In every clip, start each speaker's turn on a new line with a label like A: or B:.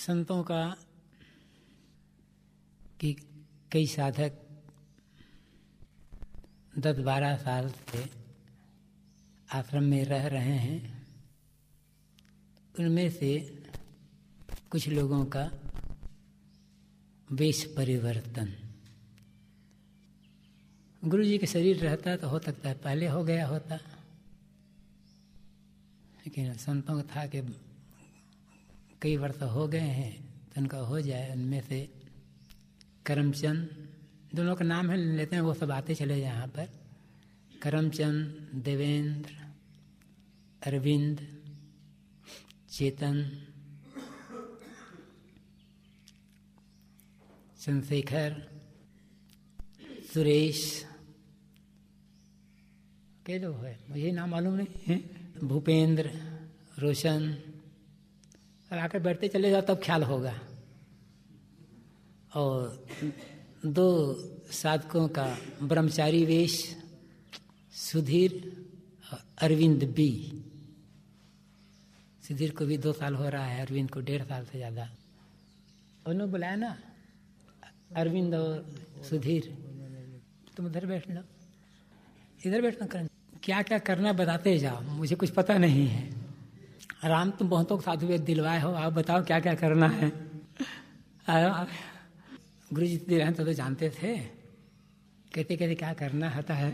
A: संतों का कि कई साधक दस बारह साल से आश्रम में रह रहे हैं उनमें से कुछ लोगों का वेश परिवर्तन गुरु जी के शरीर रहता तो हो सकता है पहले हो गया होता लेकिन संतों का था कि कई वर्ष तो हो गए हैं तो उनका हो जाए उनमें से करमचंद दोनों का नाम है लेते हैं वो सब आते चले यहाँ पर करमचंद देवेंद्र अरविंद चेतन चंद्रशेखर सुरेश कई लोग है मुझे नाम मालूम नहीं है भूपेंद्र रोशन और आकर बैठते चले जाओ तब ख्याल होगा और दो साधकों का ब्रह्मचारी वेश सुधीर और अरविंद बी सुधीर को भी दो साल हो रहा है अरविंद को डेढ़ साल से ज़्यादा उन्होंने बुलाया ना अरविंद और सुधीर तुम उधर बैठ लो इधर बैठना करना क्या क्या करना बताते जाओ मुझे कुछ पता नहीं है राम तुम बहुतों को साधु वेद दिलवाए हो आप बताओ क्या क्या करना है गुरु जी दे रहें तो, तो जानते थे कहते कहते क्या करना होता है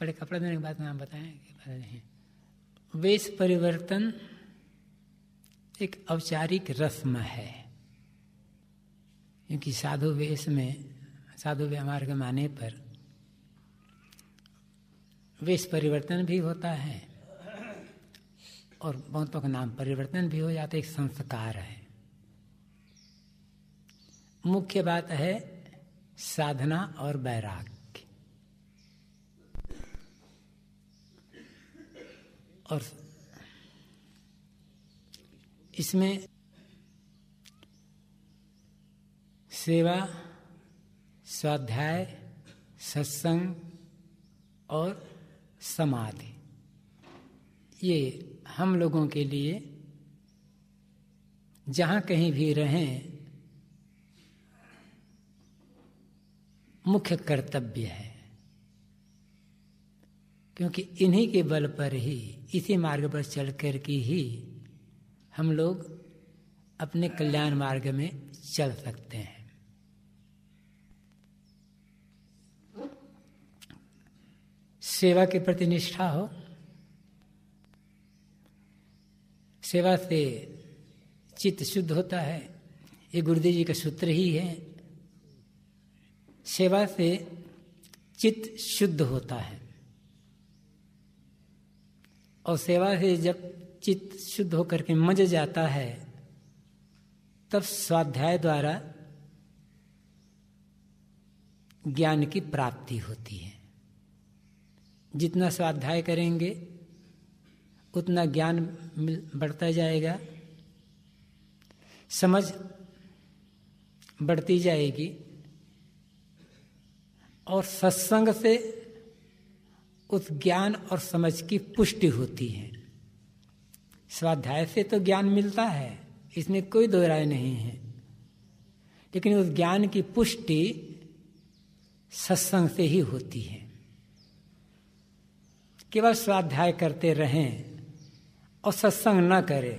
A: बड़े कपड़े देने के बाद नाम बताएं कि नहीं वेश परिवर्तन एक औपचारिक रस्म है क्योंकि साधु वेश में साधु व्यवहार के माने पर वेश परिवर्तन भी होता है और बहुतों का नाम परिवर्तन भी हो जाता है एक संस्कार है मुख्य बात है साधना और बैराग और इसमें सेवा स्वाध्याय सत्संग और समाधि ये हम लोगों के लिए जहाँ कहीं भी रहें मुख्य कर्तव्य है क्योंकि इन्हीं के बल पर ही इसी मार्ग पर चल कर के ही हम लोग अपने कल्याण मार्ग में चल सकते हैं सेवा के प्रति निष्ठा हो सेवा से चित्त शुद्ध होता है ये गुरुदेव जी का सूत्र ही है सेवा से चित्त शुद्ध होता है और सेवा से जब चित्त शुद्ध होकर के मज जाता है तब स्वाध्याय द्वारा ज्ञान की प्राप्ति होती है जितना स्वाध्याय करेंगे उतना ज्ञान बढ़ता जाएगा समझ बढ़ती जाएगी और सत्संग से उस ज्ञान और समझ की पुष्टि होती है स्वाध्याय से तो ज्ञान मिलता है इसमें कोई दो राय नहीं है लेकिन उस ज्ञान की पुष्टि सत्संग से ही होती है केवल स्वाध्याय करते रहें और सत्संग न करे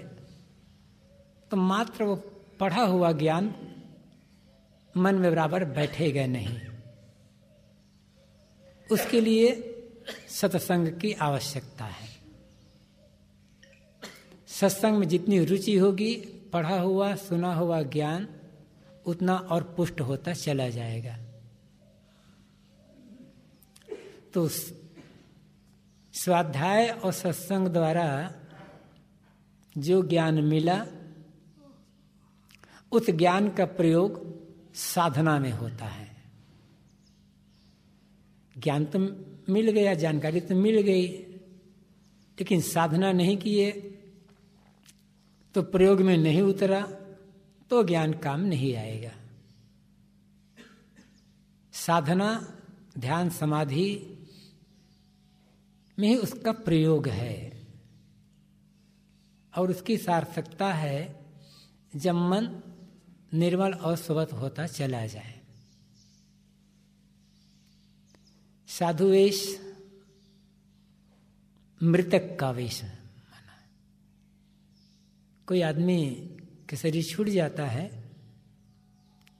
A: तो मात्र वो पढ़ा हुआ ज्ञान मन में बराबर बैठेगा नहीं उसके लिए सत्संग की आवश्यकता है सत्संग में जितनी रुचि होगी पढ़ा हुआ सुना हुआ ज्ञान उतना और पुष्ट होता चला जाएगा तो स्वाध्याय और सत्संग द्वारा जो ज्ञान मिला उस ज्ञान का प्रयोग साधना में होता है ज्ञान तो मिल गया जानकारी तो मिल गई लेकिन साधना नहीं किए तो प्रयोग में नहीं उतरा तो ज्ञान काम नहीं आएगा साधना ध्यान समाधि में ही उसका प्रयोग है और उसकी सार्थकता है जब मन निर्मल और स्वत होता चला जाए साधु वेश मृतक का वेश माना कोई आदमी के शरीर छूट जाता है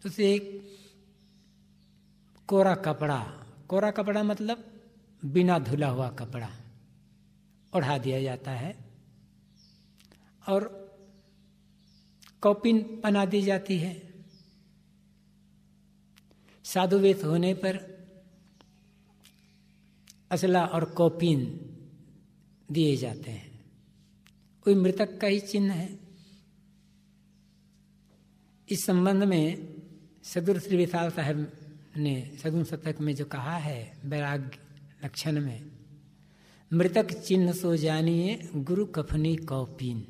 A: तो उसे एक कोरा कपड़ा कोरा कपड़ा मतलब बिना धुला हुआ कपड़ा ओढ़ा दिया जाता है और कॉपिन बना दी जाती है साधुवेद होने पर असला और कॉपिन दिए जाते हैं कोई मृतक का ही चिन्ह है इस संबंध में सदुर श्री विशाल साहब ने सगुन शतक में जो कहा है वैराग्य लक्षण में मृतक चिन्ह सो जानिए गुरु कफनी कौपिन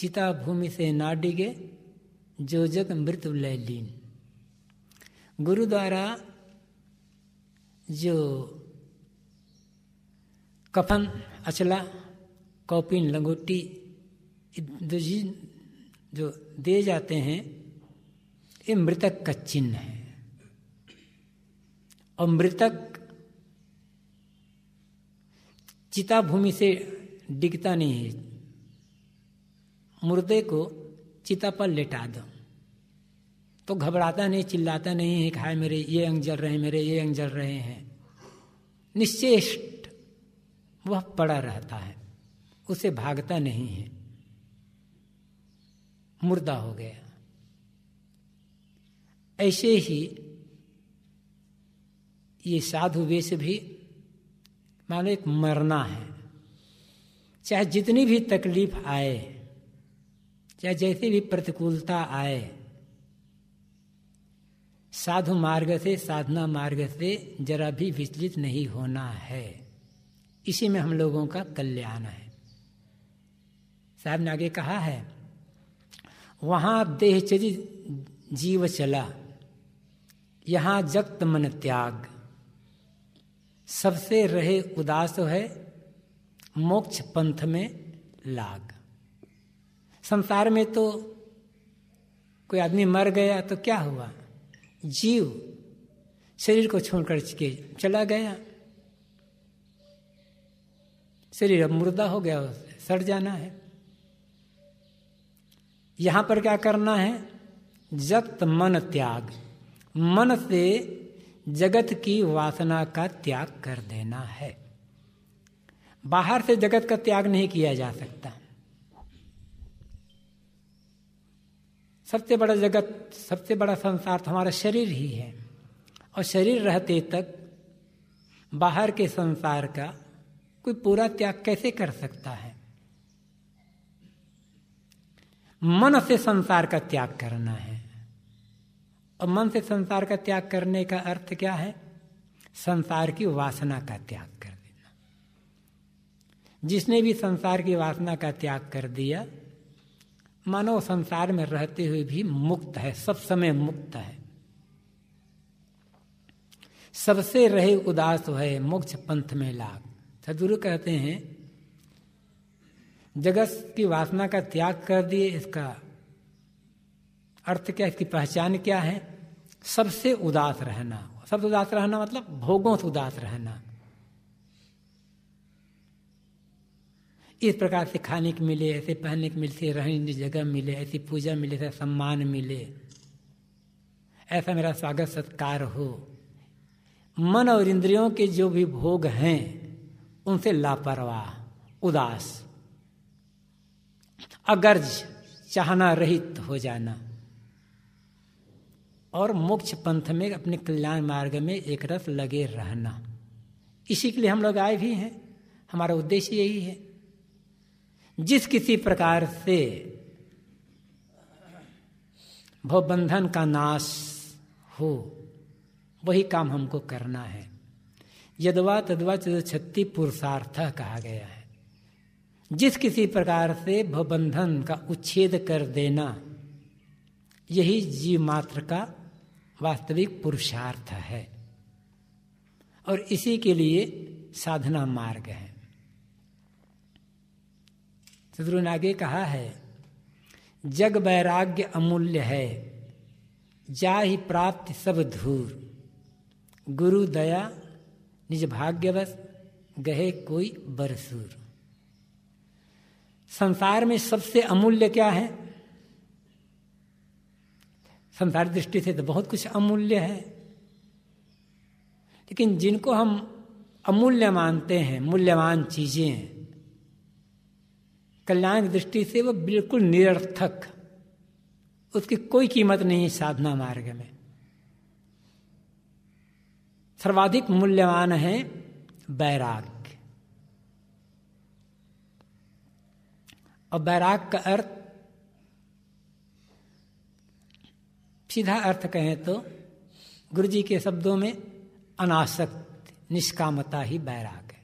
A: चिता भूमि से ना डिगे जो जग मृत्यु लय लीन गुरु द्वारा जो कफन अचला कॉपिन लंगोटी जो दे जाते हैं ये मृतक का चिन्ह है और मृतक चिता भूमि से डिगता नहीं है मुर्दे को चिता पर लेटा दो तो घबराता नहीं चिल्लाता नहीं है खाए मेरे ये अंग जल रहे हैं मेरे ये अंग जल रहे हैं निश्चेष्ट वह पड़ा रहता है उसे भागता नहीं है मुर्दा हो गया ऐसे ही ये साधु वेश भी मानो एक मरना है चाहे जितनी भी तकलीफ आए या जैसे भी प्रतिकूलता आए साधु मार्ग से साधना मार्ग से जरा भी विचलित नहीं होना है इसी में हम लोगों का कल्याण है साहब ने आगे कहा है वहां देह चरित जीव चला यहां जगत मन त्याग सबसे रहे उदास है मोक्ष पंथ में लाग संसार में तो कोई आदमी मर गया तो क्या हुआ जीव शरीर को छोड़कर के चला गया शरीर अब मुर्दा हो गया सड़ जाना है यहां पर क्या करना है जगत मन त्याग मन से जगत की वासना का त्याग कर देना है बाहर से जगत का त्याग नहीं किया जा सकता सबसे बड़ा जगत सबसे बड़ा संसार तो हमारा शरीर ही है और शरीर रहते तक बाहर के संसार का कोई पूरा त्याग कैसे कर सकता है मन से संसार का त्याग करना है और मन से संसार का त्याग करने का अर्थ क्या है संसार की वासना का त्याग कर देना जिसने भी संसार की वासना का त्याग कर दिया मानव संसार में रहते हुए भी मुक्त है सब समय मुक्त है सबसे रहे उदास है मोक्ष पंथ में लाभ सदगुरु कहते हैं जगत की वासना का त्याग कर दिए इसका अर्थ क्या इसकी पहचान क्या है सबसे उदास रहना सबसे उदास रहना मतलब भोगों से उदास रहना इस प्रकार से खाने के मिले ऐसे पहनने के मिले रहने की जगह मिले ऐसी पूजा मिले ऐसा सम्मान मिले ऐसा मेरा स्वागत सत्कार हो मन और इंद्रियों के जो भी भोग हैं उनसे लापरवाह उदास अगर्ज चाहना रहित हो जाना और मोक्ष पंथ में अपने कल्याण मार्ग में एक रस लगे रहना इसी के लिए हम लोग आए भी हैं हमारा उद्देश्य यही है जिस किसी प्रकार से भवबंधन का नाश हो वही काम हमको करना है यदवा तदवा छत्ती पुरुषार्थ कहा गया है जिस किसी प्रकार से भवबंधन का उच्छेद कर देना यही जीव मात्र का वास्तविक पुरुषार्थ है और इसी के लिए साधना मार्ग है सदगुरु ने आगे कहा है जग वैराग्य अमूल्य है जा ही प्राप्त सब धूर गुरु दया निज भाग्यवश गहे कोई बरसूर संसार में सबसे अमूल्य क्या है संसार दृष्टि से तो बहुत कुछ अमूल्य है लेकिन जिनको हम अमूल्य मानते हैं मूल्यवान चीज़ें हैं कल्याण की दृष्टि से वह बिल्कुल निरर्थक उसकी कोई कीमत नहीं है साधना मार्ग में सर्वाधिक मूल्यवान है बैराग और बैराग का अर्थ सीधा अर्थ कहें तो गुरु जी के शब्दों में अनासक्त निष्कामता ही बैराग है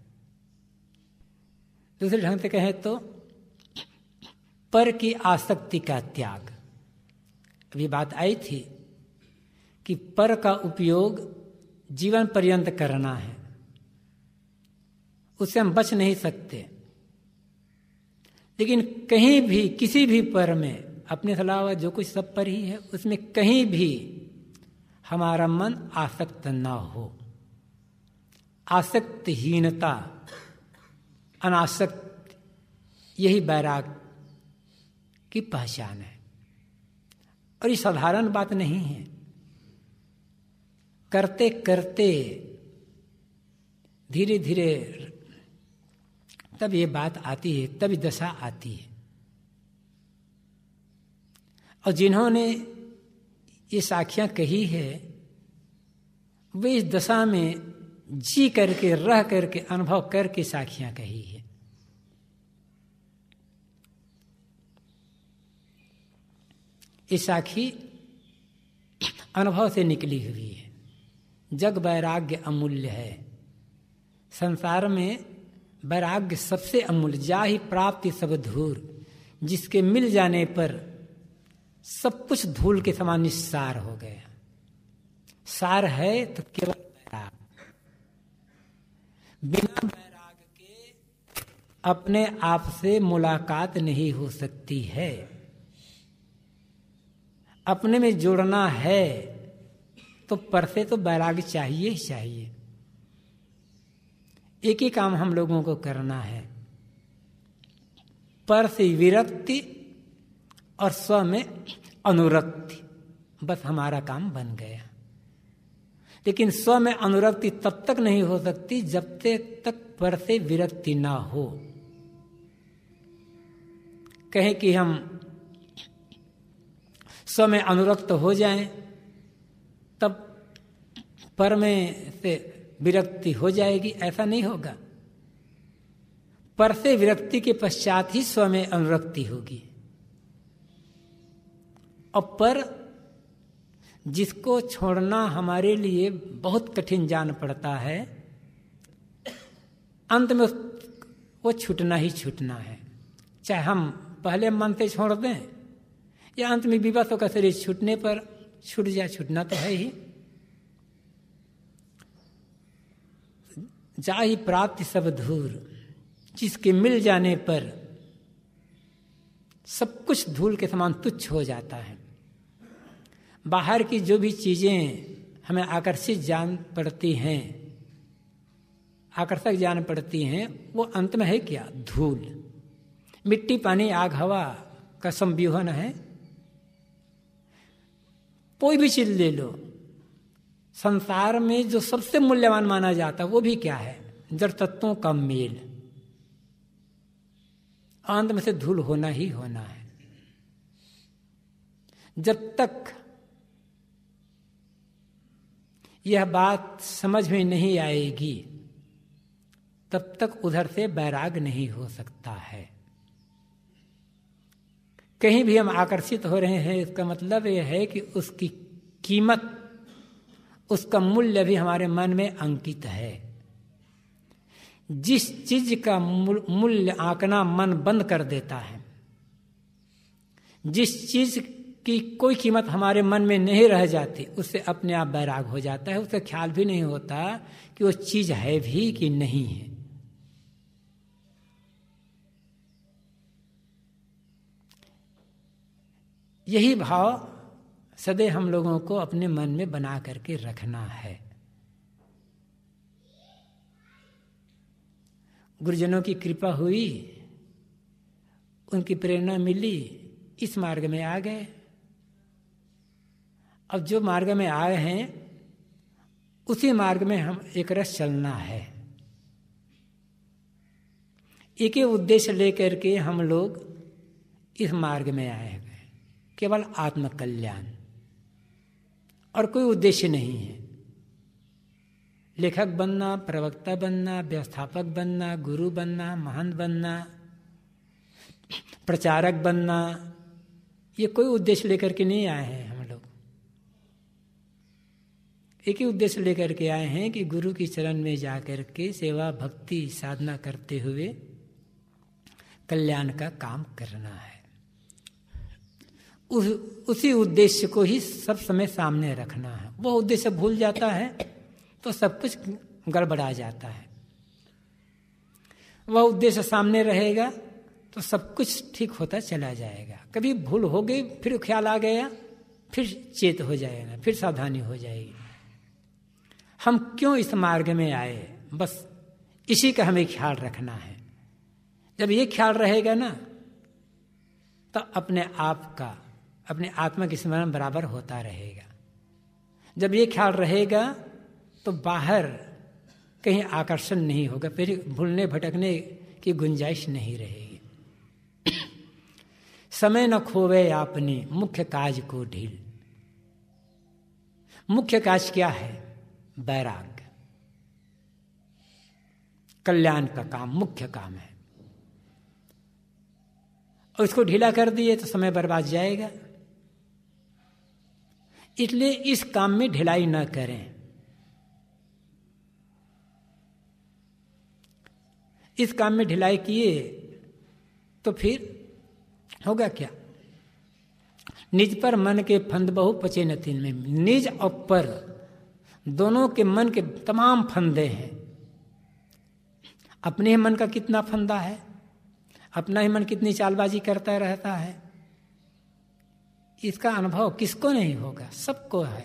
A: दूसरे ढंग से कहें तो पर की आसक्ति का त्याग अभी बात आई थी कि पर का उपयोग जीवन पर्यंत करना है उससे हम बच नहीं सकते लेकिन कहीं भी किसी भी पर में अपने अलावा जो कुछ सब पर ही है उसमें कहीं भी हमारा मन आसक्त ना हो आसक्तहीनता अनासक्त यही बैराग की पहचान है और ये साधारण बात नहीं है करते करते धीरे धीरे तब ये बात आती है तब दशा आती है और जिन्होंने ये साखियां कही है वे इस दशा में जी करके रह करके अनुभव करके साखियां कही है ये साखी अनुभव से निकली हुई है जग वैराग्य अमूल्य है संसार में वैराग्य सबसे अमूल्य जा ही प्राप्ति सब धूर जिसके मिल जाने पर सब कुछ धूल के समान निस्सार हो गया सार है तो केवल वैराग बिना वैराग के अपने आप से मुलाकात नहीं हो सकती है अपने में जोड़ना है तो पर से तो बैराग चाहिए ही चाहिए एक ही काम हम लोगों को करना है पर से विरक्ति और स्व में अनुरक्ति बस हमारा काम बन गया लेकिन स्व में अनुरक्ति तब तक नहीं हो सकती जब तक तक पर से विरक्ति ना हो कहे कि हम समय अनुरक्त हो जाए तब पर में से विरक्ति हो जाएगी ऐसा नहीं होगा पर से विरक्ति के पश्चात ही स्व में अनुरक्ति होगी और पर जिसको छोड़ना हमारे लिए बहुत कठिन जान पड़ता है अंत में वो छूटना ही छूटना है चाहे हम पहले मन से छोड़ दें या अंत में विवादों तो का शरीर छूटने पर छूट जाए छूटना तो है ही जा ही प्राप्ति सब धूर जिसके मिल जाने पर सब कुछ धूल के समान तुच्छ हो जाता है बाहर की जो भी चीज़ें हमें आकर्षित जान पड़ती हैं आकर्षक जान पड़ती हैं वो अंत में है क्या धूल मिट्टी पानी आग हवा का संव्यूहन है कोई भी चीज ले लो संसार में जो सबसे मूल्यवान माना जाता वो भी क्या है जड़ तत्वों का मेल आंध में से धूल होना ही होना है जब तक यह बात समझ में नहीं आएगी तब तक उधर से बैराग नहीं हो सकता है कहीं भी हम आकर्षित हो रहे हैं इसका मतलब यह है कि उसकी कीमत उसका मूल्य भी हमारे मन में अंकित है जिस चीज का मूल्य आंकना मन बंद कर देता है जिस चीज की कोई कीमत हमारे मन में नहीं रह जाती उससे अपने आप बैराग हो जाता है उसका ख्याल भी नहीं होता कि वो चीज है भी कि नहीं है यही भाव सदैव हम लोगों को अपने मन में बना करके रखना है गुरुजनों की कृपा हुई उनकी प्रेरणा मिली इस मार्ग में आ गए अब जो मार्ग में आए हैं उसी मार्ग में हम एक रस चलना है एक ही उद्देश्य लेकर के हम लोग इस मार्ग में आए हैं केवल आत्मकल्याण और कोई उद्देश्य नहीं है लेखक बनना प्रवक्ता बनना व्यवस्थापक बनना गुरु बनना महान बनना प्रचारक बनना ये कोई उद्देश्य लेकर के नहीं आए हैं हम लोग एक ही उद्देश्य लेकर के आए हैं कि गुरु की चरण में जाकर के सेवा भक्ति साधना करते हुए कल्याण का काम करना है उस उसी उद्देश्य को ही सब समय सामने रखना है वो उद्देश्य भूल जाता है तो सब कुछ गड़बड़ा जाता है वह उद्देश्य सामने रहेगा तो सब कुछ ठीक होता चला जाएगा कभी भूल हो गई फिर ख्याल आ गया फिर चेत हो जाएगा फिर सावधानी हो जाएगी हम क्यों इस मार्ग में आए बस इसी का हमें ख्याल रखना है जब ये ख्याल रहेगा ना तो अपने आप का अपने आत्मा के स्मरण बराबर होता रहेगा जब ये ख्याल रहेगा तो बाहर कहीं आकर्षण नहीं होगा फिर भूलने भटकने की गुंजाइश नहीं रहेगी समय न खोवे आपने मुख्य काज को ढील मुख्य काज क्या है बैराग कल्याण का काम मुख्य काम है और इसको ढीला कर दिए तो समय बर्बाद जाएगा इसलिए इस काम में ढिलाई न करें इस काम में ढिलाई किए तो फिर होगा क्या निज पर मन के फंद बहु पचे न तीन में निज और पर दोनों के मन के तमाम फंदे हैं अपने ही मन का कितना फंदा है अपना ही मन कितनी चालबाजी करता रहता है इसका अनुभव किसको नहीं होगा सबको है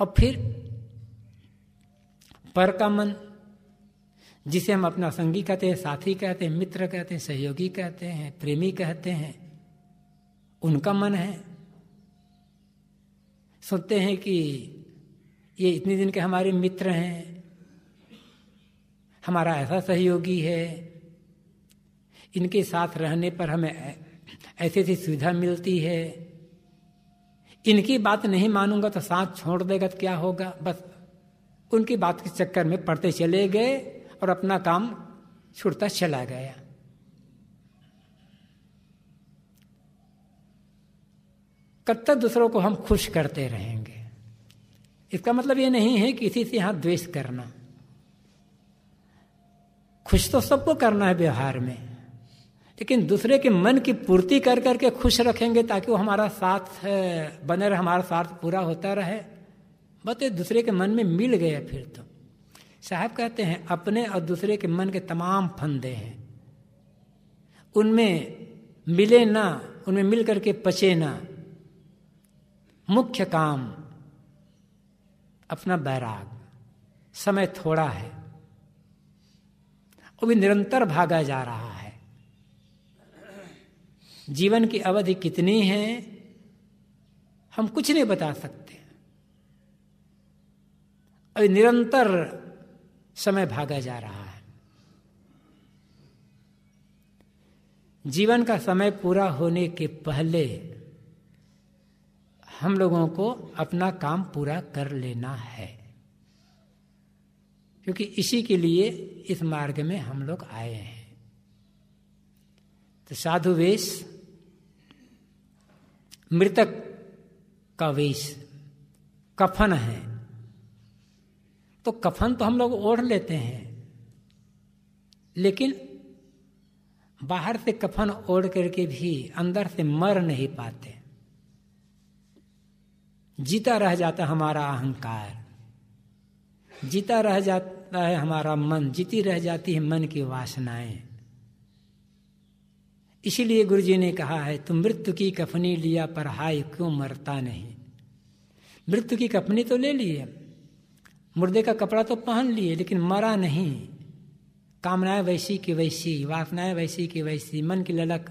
A: और फिर पर का मन जिसे हम अपना संगी कहते हैं साथी कहते हैं मित्र कहते हैं सहयोगी कहते हैं प्रेमी कहते हैं उनका मन है सोचते हैं कि ये इतने दिन के हमारे मित्र हैं हमारा ऐसा सहयोगी है इनके साथ रहने पर हमें ऐसी ऐसी सुविधा मिलती है इनकी बात नहीं मानूंगा तो सांस छोड़ देगा तो क्या होगा बस उनकी बात के चक्कर में पढ़ते चले गए और अपना काम छुड़ता चला गया कब तक दूसरों को हम खुश करते रहेंगे इसका मतलब ये नहीं है कि किसी से यहां द्वेष करना खुश तो सबको करना है व्यवहार में लेकिन दूसरे के मन की पूर्ति कर करके खुश रखेंगे ताकि वो हमारा साथ बने रहे हमारा साथ पूरा होता रहे बते दूसरे के मन में मिल गए फिर तो साहब कहते हैं अपने और दूसरे के मन के तमाम फंदे हैं उनमें मिले ना उनमें मिल करके पचे ना मुख्य काम अपना बैराग समय थोड़ा है वो भी निरंतर भागा जा रहा है जीवन की अवधि कितनी है हम कुछ नहीं बता सकते अभी निरंतर समय भागा जा रहा है जीवन का समय पूरा होने के पहले हम लोगों को अपना काम पूरा कर लेना है क्योंकि इसी के लिए इस मार्ग में हम लोग आए हैं तो साधु वेश मृतक का वेश कफन है तो कफन तो हम लोग ओढ़ लेते हैं लेकिन बाहर से कफन ओढ़ करके भी अंदर से मर नहीं पाते जीता रह जाता हमारा अहंकार जीता रह जाता है हमारा मन जीती रह जाती है मन की वासनाएं इसीलिए गुरु जी ने कहा है तुम मृत्यु की कफनी लिया पर हाय क्यों मरता नहीं मृत्यु की कफनी तो ले लिए मुर्दे का कपड़ा तो पहन लिए लेकिन मरा नहीं कामनाएं वैसी की वैसी वासनाएं वैसी की वैसी मन की ललक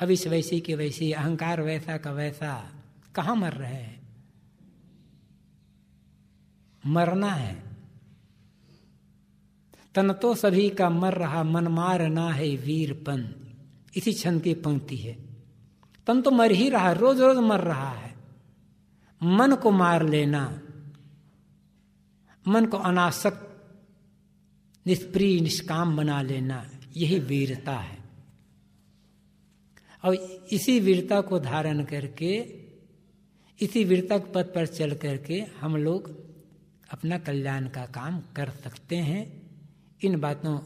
A: हविष वैसी की वैसी अहंकार वैसा का वैसा कहाँ मर रहे हैं मरना है तन तो सभी का मर रहा मन मारना है वीरपन इसी क्षण की पंक्ति है तन तो मर ही रहा रोज रोज मर रहा है मन को मार लेना मन को अनासक्त निष्प्रिय निष्काम बना लेना यही वीरता है और इसी वीरता को धारण करके इसी वीरता के पद पर चल करके हम लोग अपना कल्याण का काम कर सकते हैं इन बातों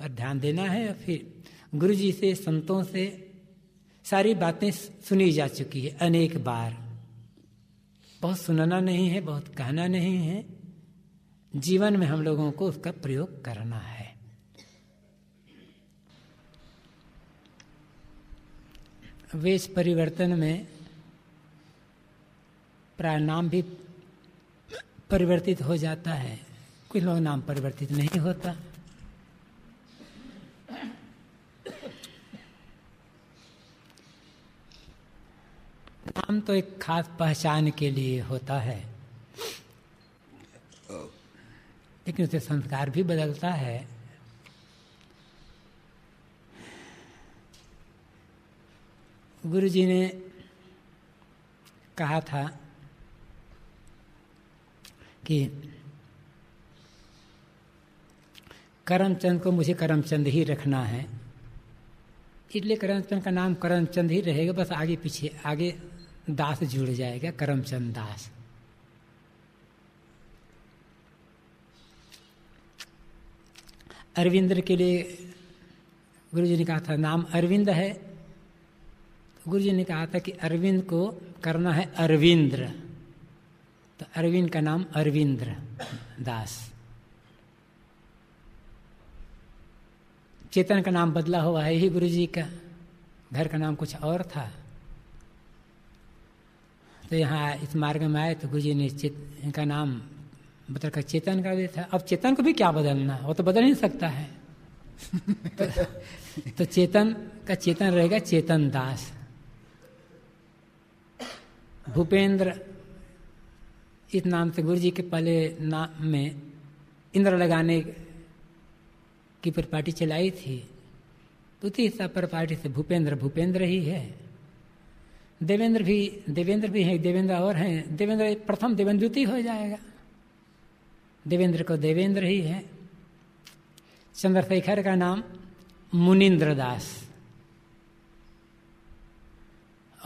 A: पर ध्यान देना है फिर गुरु जी से संतों से सारी बातें सुनी जा चुकी है अनेक बार बहुत सुनना नहीं है बहुत कहना नहीं है जीवन में हम लोगों को उसका प्रयोग करना है वेश परिवर्तन में प्राणाम भी परिवर्तित हो जाता है कुछ लोग नाम परिवर्तित नहीं होता नाम तो एक खास पहचान के लिए होता है लेकिन उसे संस्कार भी बदलता है गुरु जी ने कहा था कि करमचंद को मुझे करमचंद ही रखना है इसलिए करमचंद का नाम करमचंद ही रहेगा बस आगे पीछे आगे दास जुड़ जाएगा करमचंद दास अरविंद के लिए गुरु जी ने कहा था नाम अरविंद है तो गुरु जी ने कहा था कि अरविंद को करना है अरविंद तो अरविंद का नाम अरविंद्र दास चेतन का नाम बदला हुआ है ही गुरु जी का घर का नाम कुछ और था तो यहाँ इस मार्ग में आए तो गुरु जी ने चेत इनका नाम बदल कर चेतन कर दिया था अब चेतन को भी क्या बदलना वो तो बदल नहीं सकता है तो, तो चेतन का चेतन रहेगा चेतन दास भूपेंद्र इस नाम से गुरु जी के पहले नाम में इंद्र लगाने की पर पार्टी चलाई थी तो उसी हिसाब पर पार्टी से भूपेंद्र भूपेंद्र ही है देवेंद्र भी देवेंद्र भी हैं देवेंद्र और हैं देवेंद्र प्रथम देवेंद्रुति हो जाएगा देवेंद्र को देवेंद्र ही है चंद्रशेखर का नाम मुनिंद्र दास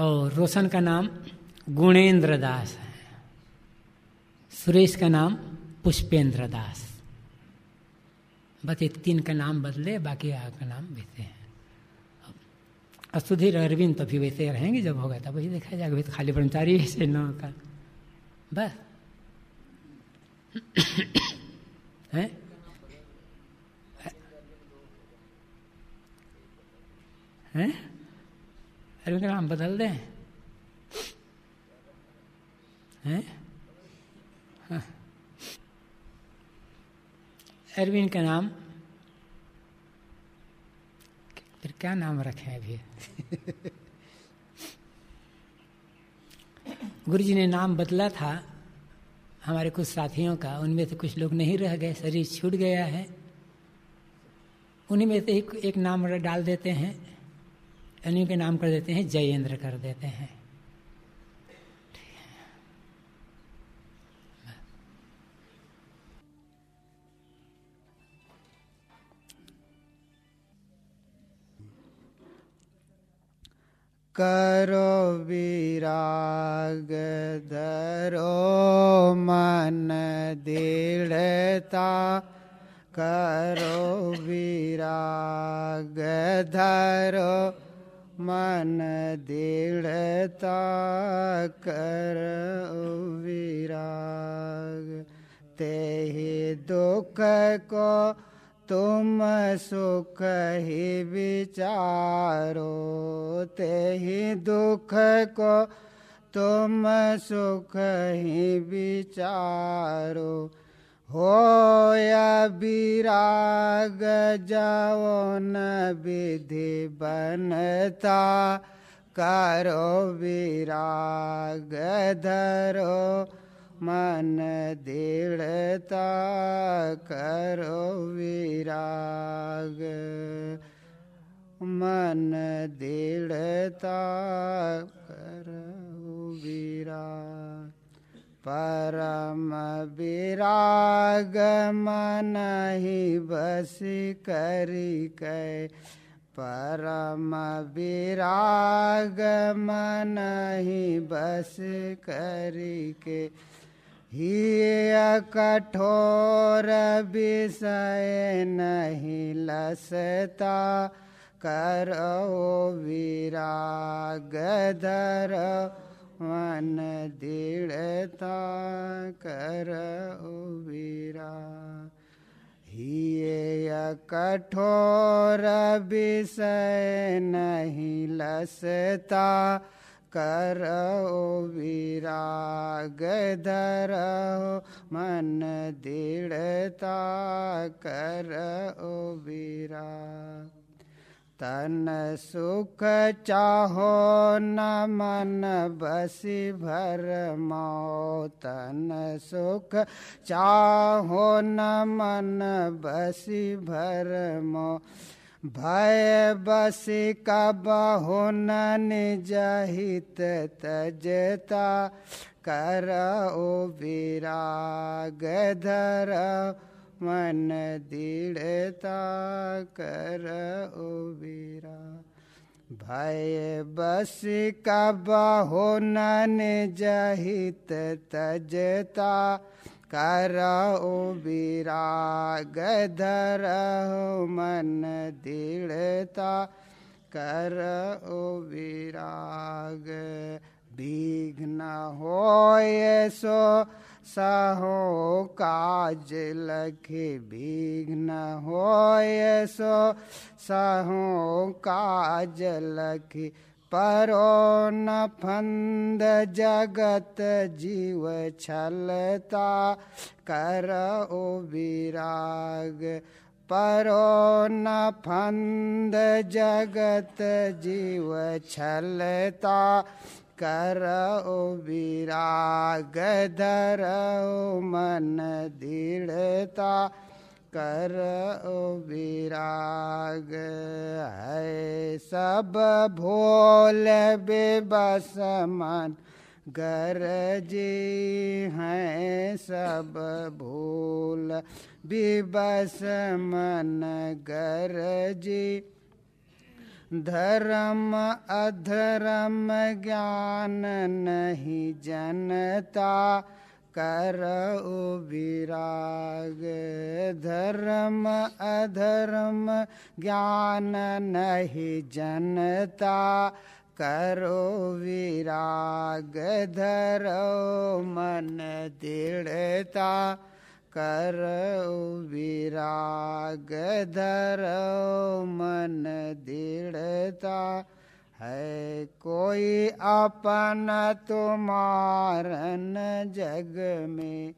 A: और रोशन का नाम गुणेंद्र दास है सुरेश का नाम पुष्पेंद्र दास बस ये तीन का नाम बदले बाकी आपका नाम बीते हैं सुधीर अरविंद तो भी वैसे रहेंगे जब होगा तब वही देखा जाएगा तो खाली ब्रह्मचारी ऐसे न का बस है अरविंद का नाम बदल दें हाँ। अरविंद का नाम फिर क्या नाम रखें अभी गुरु जी ने नाम बदला था हमारे कुछ साथियों का उनमें से कुछ लोग नहीं रह गए शरीर छूट गया है उन्हीं में से एक, एक नाम डाल देते हैं अन्य के नाम कर देते हैं जयेंद्र कर देते हैं
B: करो विराग धरो मन दृढ़ता करो विराग धरो मन दृढ़ता करो विराग ते ही दुख को तुम सुख ही विचारो ते ही दुख को तुम सुख ही विचारो हो या विराग जाओ न विधि बनता करो विराग धरो मन दृढ़ता करो विराग मन दृढ़ता करहु विराग परम विराग मन ही बस करी कै परम विराग मन ही बस करी के ही कठोर विषय नहीं लसता कर विराग धर मन दृढ़ता कर विरा हिए कठोर विषय नहीं लसता करो विराग धर मन दृढ़ता कर विराग तन सुख चाहो न मन बसी भर तन सुख चाहो न मन बसी भर मो भय बस कब हो न तजता कर ओ विराग धरा मन दृढ़ता कर उबीरा भय बस कब हो नन जहित तजता कर उबीरा गधर मन दृढ़ता कर उबीराग विघ्न हो सो सहो काज लख विघ्न होय सो सहो काज लख परो न फंद जगत जीव छलता कर ओ विराग परो न फंद जगत जीव छलता कर विराग धर मन दृढ़ता कर विराग है सब भोल बेबस मन गरजे हैं सब भूल बिबस मन गरजे धर्म अधर्म ज्ञान नहीं जनता कर विराग धर्म अधर्म ज्ञान नहीं जनता करो विराग धरो मन दृढ़ता कर विराग धर मन दृढ़ता है कोई अपन तुम्हारन जग में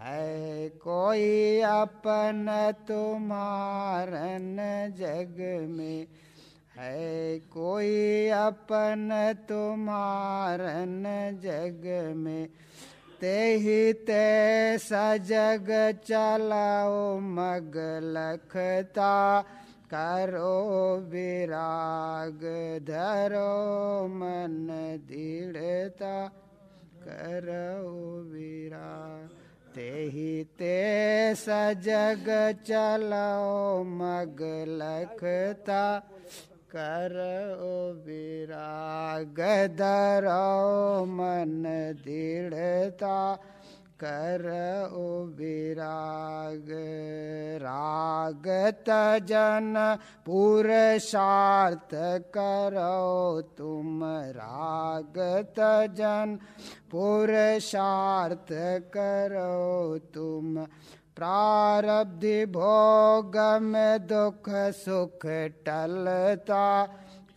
B: है कोई अपन तुम्हारन जग में है कोई अपन तुम्हारन जग में ते ही ते सजग चलाओ मग लखता करो विराग धरो मन दृढ़ता करो विराग ते ही ते सजग चलाओ मग लखता कर ओ विराग धरो मन दृढ़ता कर ओ विराग राग तजन पुरुषार्थ करो तुम राग तजन पुरुषार्थ करो तुम प्रारब्धि भोग में दुख सुख टलता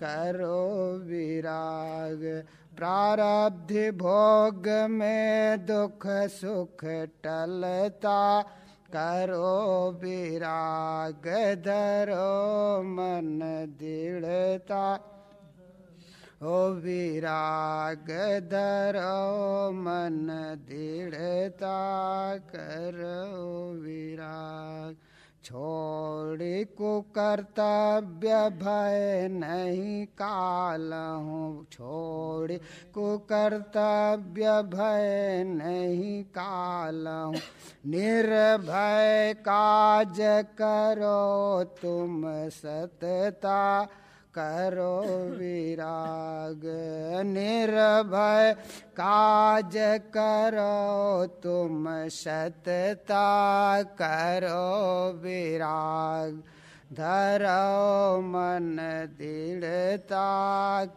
B: करो विराग प्रारब्धि भोग में दुख सुख टलता करो विराग धरो मन दृढ़ता ओ विराग धरो मन दृढ़ता करो विराग छोड़ को कर्तव्य भय नहीं काल हूँ छोड़ को कर्तव्य भय नहीं काल हूँ निर्भय काज करो तुम सतता करो विराग निर्भय काज करो तुम सतता करो विराग धरो मन दृढ़ता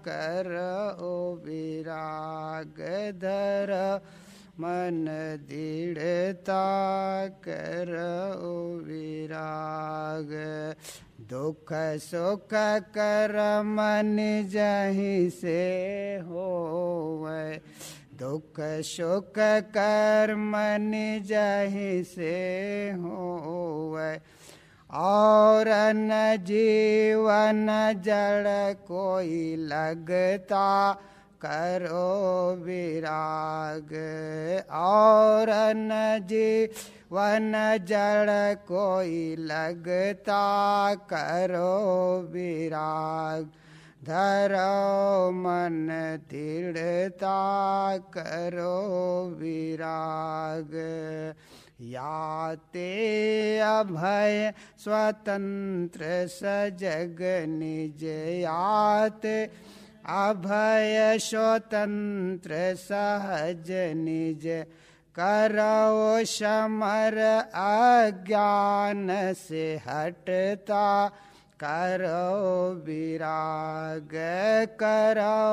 B: करो विराग धर मन दृढ़ता करो विराग दुख सुख कर मन जही से हो दुख सुख कर मन जही से हो और न जीवन जड़ कोई लगता करो विराग और न जी वह जड़ कोई लगता करो विराग धरो मन तीर्थता करो विराग ते अभय स्वतंत्र सजग निज यात अभय स्वतंत्र सहज निज करो समर अज्ञान से हटता करो विराग करो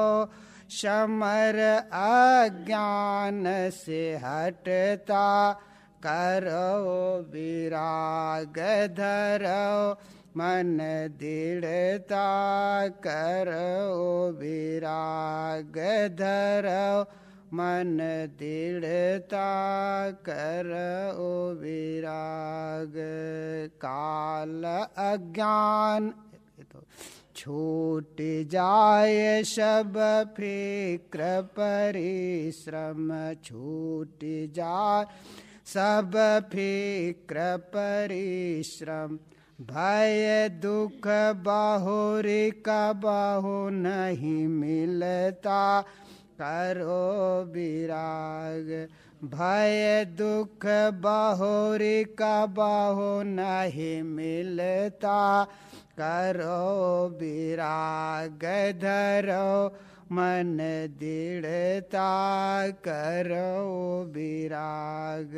B: समर अज्ञान से हटता करो विराग धरो मन दृढ़ता करो विराग धरो मन दृढ़ता कर ओ विराग काल अज्ञान तो छूट जाए सब फिक्र परिश्रम छूट जाए सब फिक्र परिश्रम भय दुख बहुरी का बहु नहीं मिलता करो विराग भय दुख बाहोरी का बाहो नहीं मिलता करो विराग धरो मन दृढ़ता करो विराग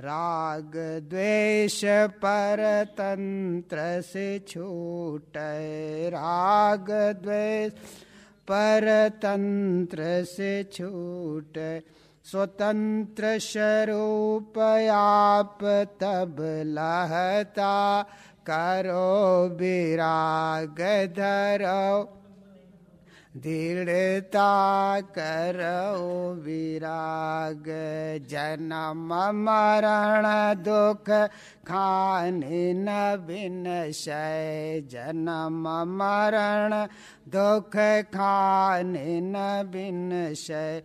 B: राग द्वेष पर तंत्र से छूट राग द्वेष परतंत्र से छूट स्वतंत्र स्वरूप आप तब लहता करो विराग धरो दृढ़ता करो विराग जन्म मरण दुख खान न बिन शय जन्म मरण दुख खान न बिन शय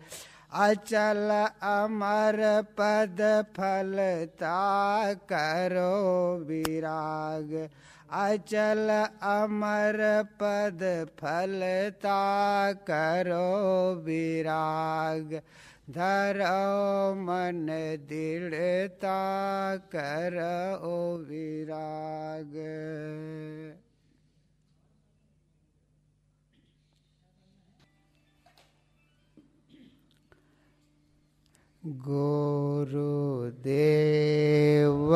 B: अचल अमर पद फलता करो विराग अचल अमर पद फलता करो विराग धरो मन दृढ़ता करो विराग गुरुदेव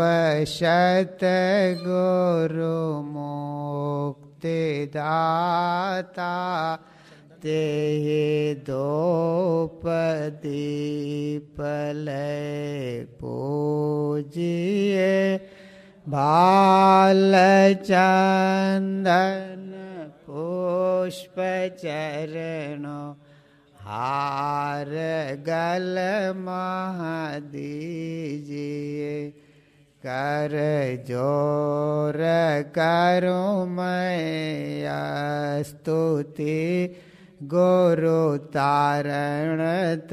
B: शतगुरुमुक्तिदाता ते दोपदीपलय चंदन पुष्प पुष्पचरणो हार गल मह कर जोर करूँ मैं स्तुति गुरु तारण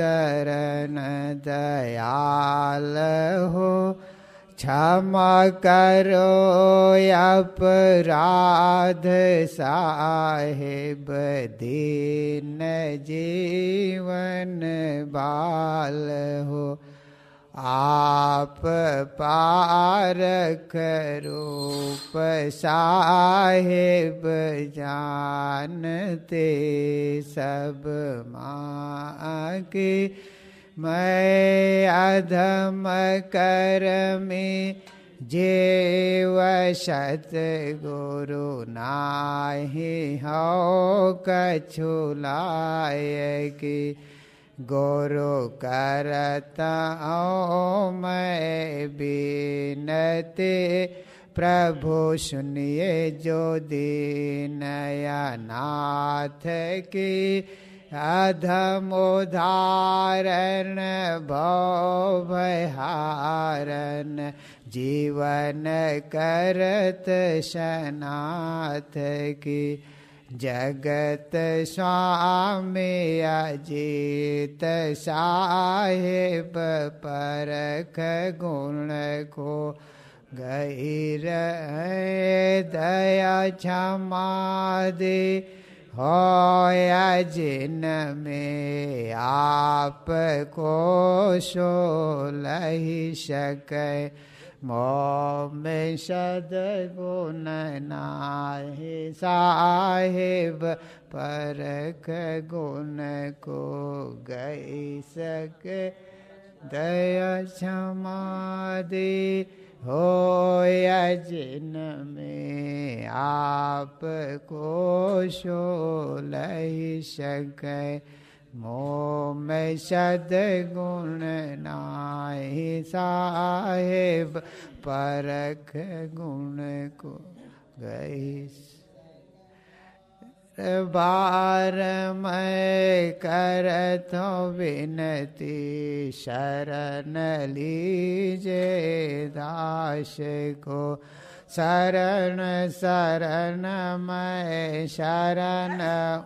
B: तरन दयाल हो क्षमा करो अपराध साहेब दीन जीवन बाल हो आप पार करो साहेब जानते सब माँ के मैं अधम कर में जे सत गुरु नाही हो कछु लाय गुरु करता ओ मैं बीनते प्रभु सुनिए जो दीनया नाथ की अधमोधारन भयारण जीवन करत शनाथ की जगत स्वामी अजीत साहेब परख गुण को गहिर दया क्षमा दे होया जिन में आप को सो लही सक मोम सद गुन नाहे साहेब परख गुन को गई सके दया क्षमा दे हो यजिन में आप को शो लक मो में सद गुण नाहि साहेब परख गुण को गई बार मैं करतो विनती शरण लीजे दास को शरण शरण मैं शरण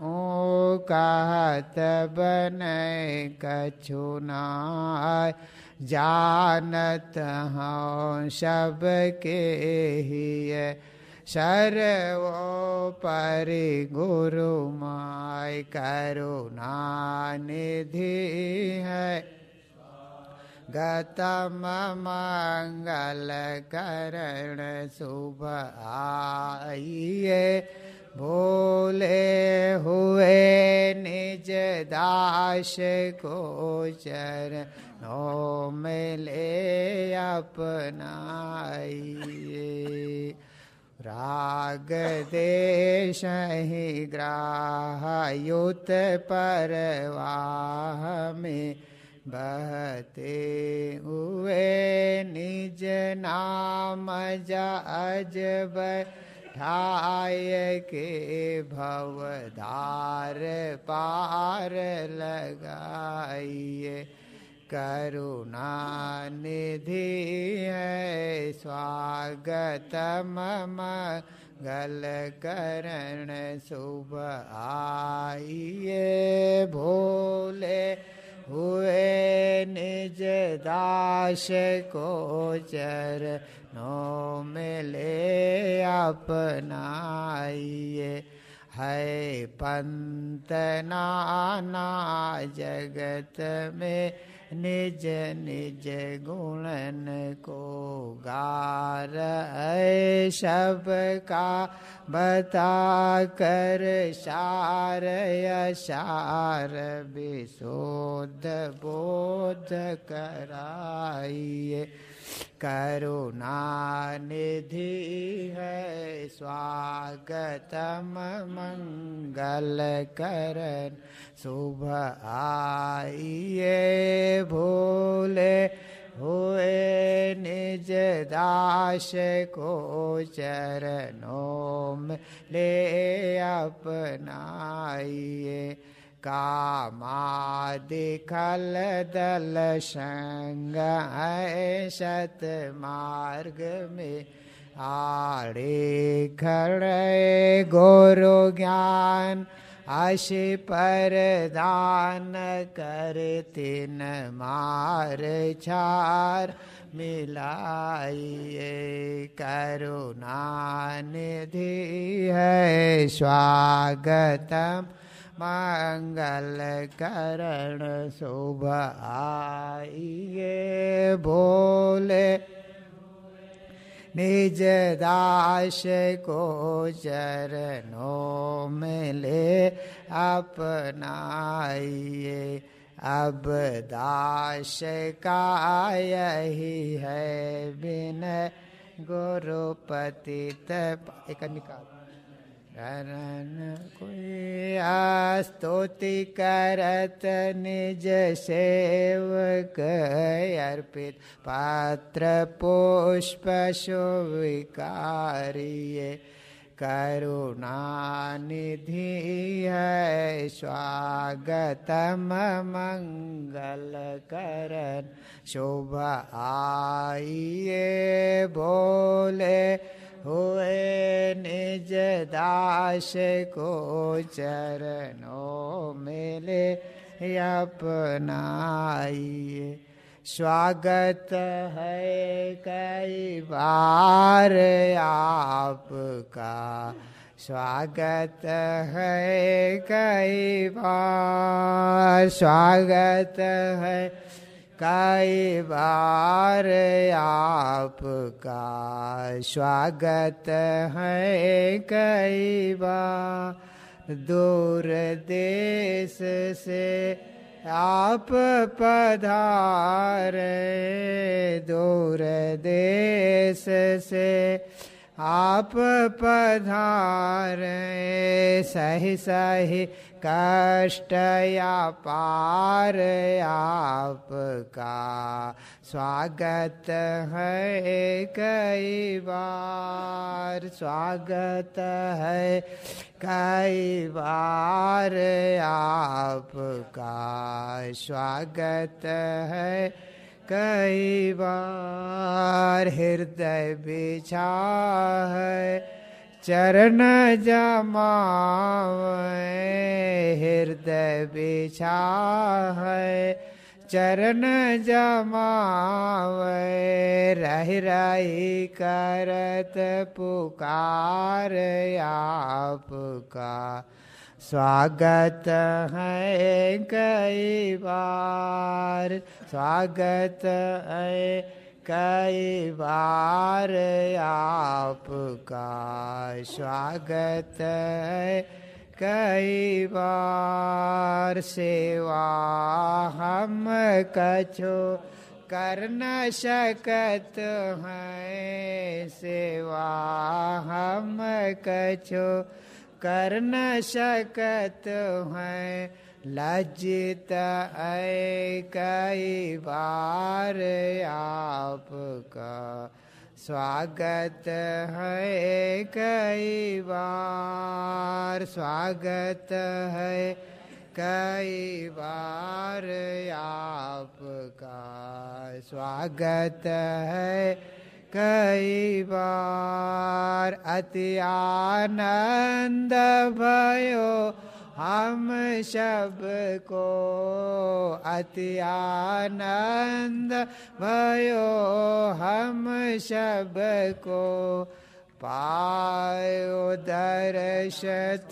B: ऊ कहत बन कछु जानत हूँ सबके ही चर वो परि गुरु माय करुणा निधि है गतम मंगल करण शुभ आइए भोले हुए निज दास को चर नो मिले अपनाइए राग रागदेशहि ग्राहयुत परवाह में बहते हुए निज नाम अजब ठाय के भवधार पार लगाइए करुणा है स्वागत मम गल करण शुभ आइए भोले हुए निज दास को चर नो मिले अपनाइए है पंत नाना जगत में निज निज गुणन को गार सब का बता कर सार सार विशोध बोध कराइए करुणानिधि है स्वागतम मंगल करण शुभ आइए भोले हुए निज दास को चरणों में ले अपनाइए कामादिखल दल संग सत मार्ग में आड़े खड़े गोरु ज्ञान आशि पर दान कर तीन मार चार मिलाइए करुणा निधि है स्वागतम मंगल करण शुभ आइए बोले निज दास को चरणों में ले अपनाइए अब दास का यही है बिन गुरुपति एक निकाल शरण कोई स्तुति करत निज सेवक अर्पित पात्र पुष्प शोविकारिये करुणानिधि है स्वागतम मङ्गलकरन् शुभ आइये बोले हुए निज दास को चरणों में अपनाइए स्वागत है कई बार आपका स्वागत है कई बार स्वागत है कई बार आपका स्वागत है कई बार दूर देश से आप पधारे दूर देश से आप पधारे सही सही कष्ट या पार आपका स्वागत है कई बार स्वागत है कई बार आपका स्वागत है कई बार हृदय बिछा है चरण जमा हृदय बिछा है चरण जमा रह रही करत पुकार आपका स्वागत है कई बार स्वागत है कई बार आपका स्वागत है कई बार सेवा हम कछो कर न सकत हैं सेवा हम कछो कर न सकत हैं लज्जित ऐ कई बार आपका स्वागत है कई बार स्वागत है कई बार आपका स्वागत है कई बार अति आनंद भयो हम सब को अति आनंद भयो हम सब को पायो दर्श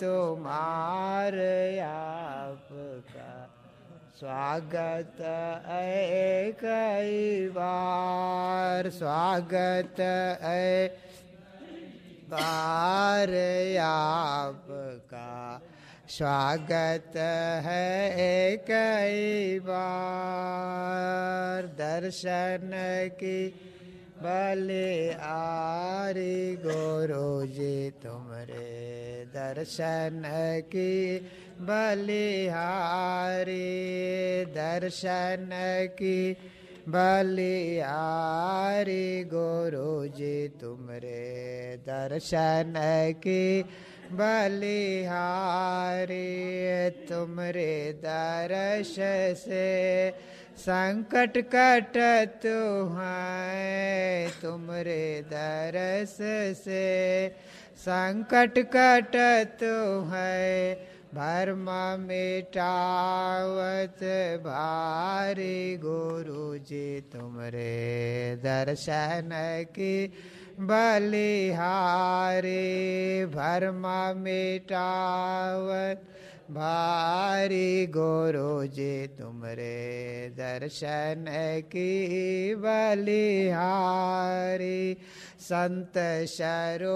B: तुम्हार आप स्वागत ऐ कई बार स्वागत ऐ बार आपका स्वागत है कई बार दर्शन की भले आरी गोरो जी तुमरे दर्शन की बलिहारी दर्शन की बलिहारी गुरु जी तुमरे दर्शन की बलिहारी तुमरे दर्श से संकट कटत तुम तुमरे दरस से संकट कटत है भर्म मिटावत भारी गुरु जी तुमरे दर्शन की बलिहारी भर्म मिटावत भारी गुरु जी तुमरे दर्शन की बलिहारी संत शरोपी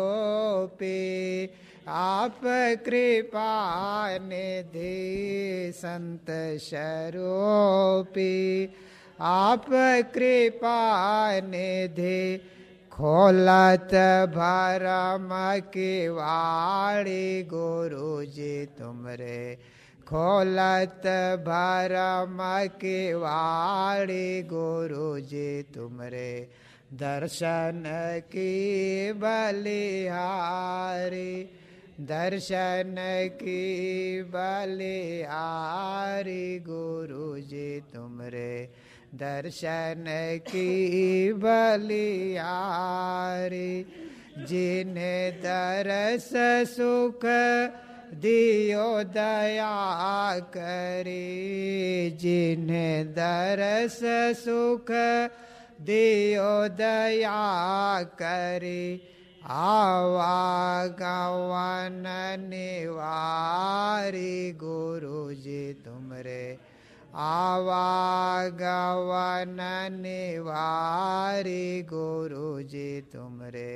B: आप कृपा निधि संत शरोपी आप कृपा निधि खोलत भरम की वाड़ी गुरु जी तुमरे खोलत भरम की वाड़ी गुरु जी तुमरे दर्शन की बलिहारी दर्शन की बले आरी गुरु जी तुमरे दर्शन की बली आरी जिन्हें दरस सुख दियो दया करी जिन्हें दरस सुख दियो दया करी आवागवन निवारी गुरु जी तुमरे आवागवन निवारी गुरु जी तुमरे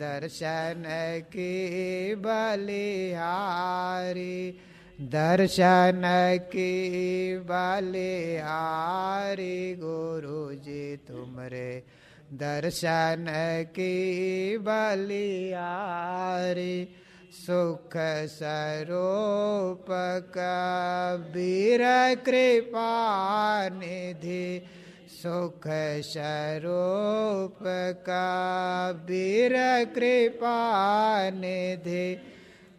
B: दर्शन की बलिहारी दर्शन की बलिहारी गुरु जी तुमरे दर्शन की बलिया सुख स्वरूप कबीर कृपा निधि सुख स्वरूप कबीर कृपा निधि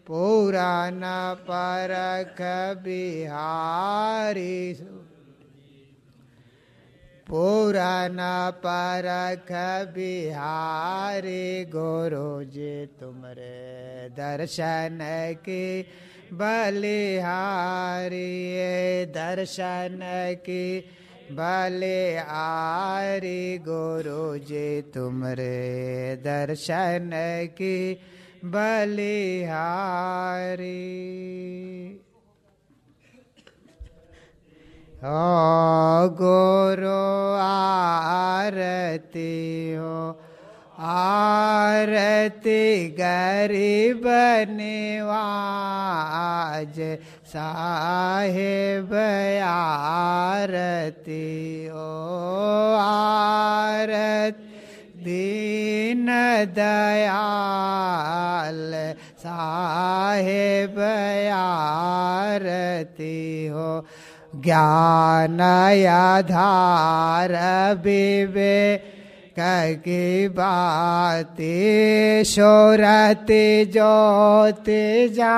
B: पुराण परख बिहारी पुराना परख बिहारी गुरु जी तुमरे दर्शन की बलिहारी दर्शन की आरी गुरु जी तुमरे दर्शन की बलिहारी हो गोरो आरती हो आरती गरीब निवाज साहेब आरती ओ आरत दीन दया ज्ञानयाधार विवेक की बाते शोरति ज्योति जा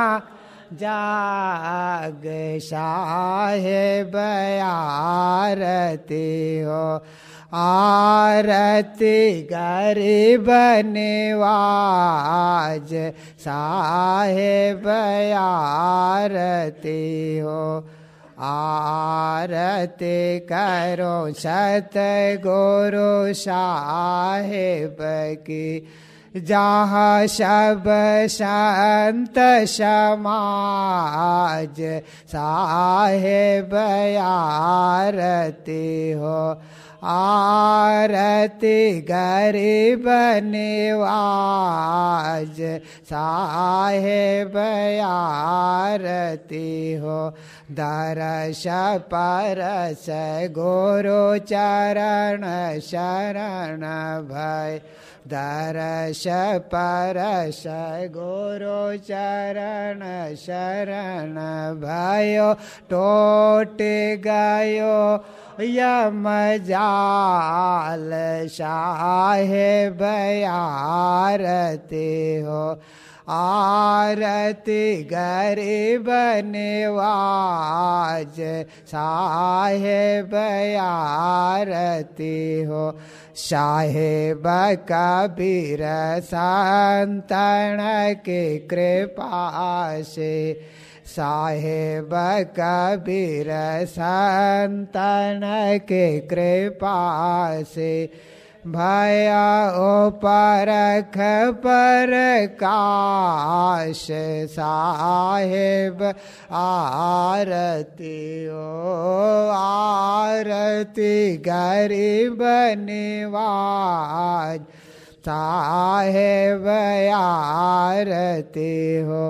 B: जाग शाहे बयारते हो आरती गरीब निवाज साहे आरती हो आरत करो सत गोरो साहेब की जहाँ सब संत समाज साहेब आरती हो आरती गरीब निवाज साहेब आरती हो दरस परस गोरो चरण शरण भय दरस परस गोरो चरण शरण भयो टोट गयो यम जाल शाहे बयारते हो आरती गरीब निवाज साहेब बयारती हो साहेब कबीर संतन के कृपा से साहेब कबीर संतन के कृपा से भया परख पर काश साहेब आरती ओ आरती गरीब निवाज साहेब आरती हो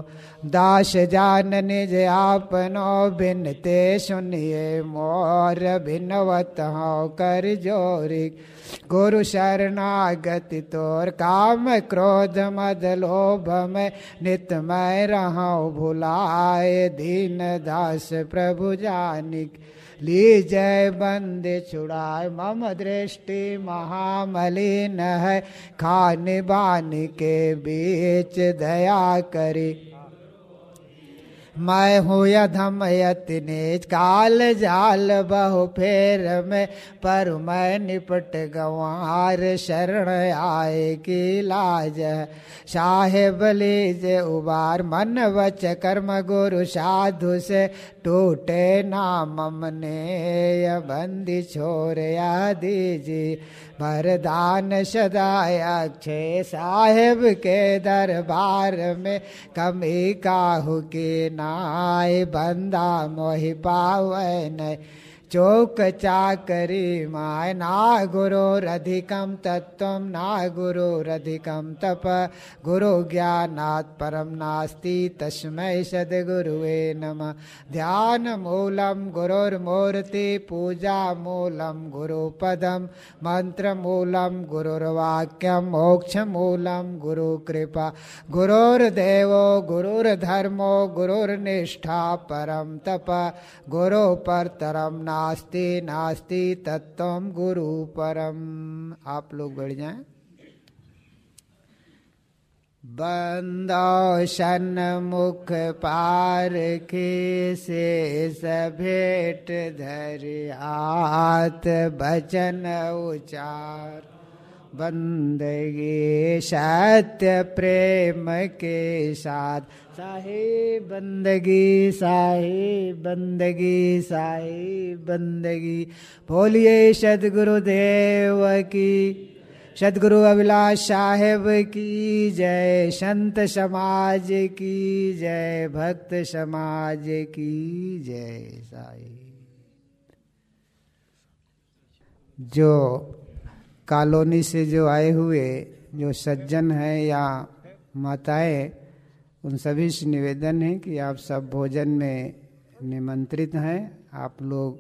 B: दास जान निज आपनो बिनते सुनिए मोर बिनवत हो कर जोरी गुरु शरणागति तोर काम क्रोध मद लोभ में नित मैं रहो भुलाए दीन दास प्रभु जानिक ली जय बंद छुड़ाए मम दृष्टि महामलिन है खान बान के बीच दया करी मैं हूँ अधम यतनीच काल जाल बहु फेर में पर मैं निपट गंवार शरण आए की लाज साहेब लीजे उबार मन वच कर्म गुरु साधु से टूटे ना ममने बंदी छोड़ दीजी वरदान सदाया छे साहेब के दरबार में कमी काहू के नाय बंदा मोहि पावन चोक चाकरी माय ना गुरोरधिकं तत्व ना गुरोरधिकं तप गुरुज्ञानात् परं नास्ति तस्मै सद्गुरुवे नमः गुरुपदम मंत्र मूलम गुरुर्वाक्यम मोक्ष मूलम गुरु कृपा गुरुर्देव गुरुर्धर्मो गुरुर्निष्ठा परम तप परतरम ना नास्ति नास्ति तत्व गुरु परम आप लोग बैठ जाएं बंदो शन मुख पार के से सभेट धर आत बचन उचार बंदगी सत्य प्रेम के साथ साहे बंदगी साहे बंदगी साहे बंदगी बोलिए सदगुरुदेव की सदगुरु अभिलाष साहेब की जय संत समाज की जय भक्त समाज की जय साई जो कॉलोनी से जो आए हुए जो सज्जन हैं या माताएं उन सभी से निवेदन है कि आप सब भोजन में निमंत्रित हैं आप लोग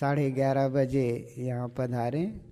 B: साढ़े ग्यारह बजे यहाँ पधारें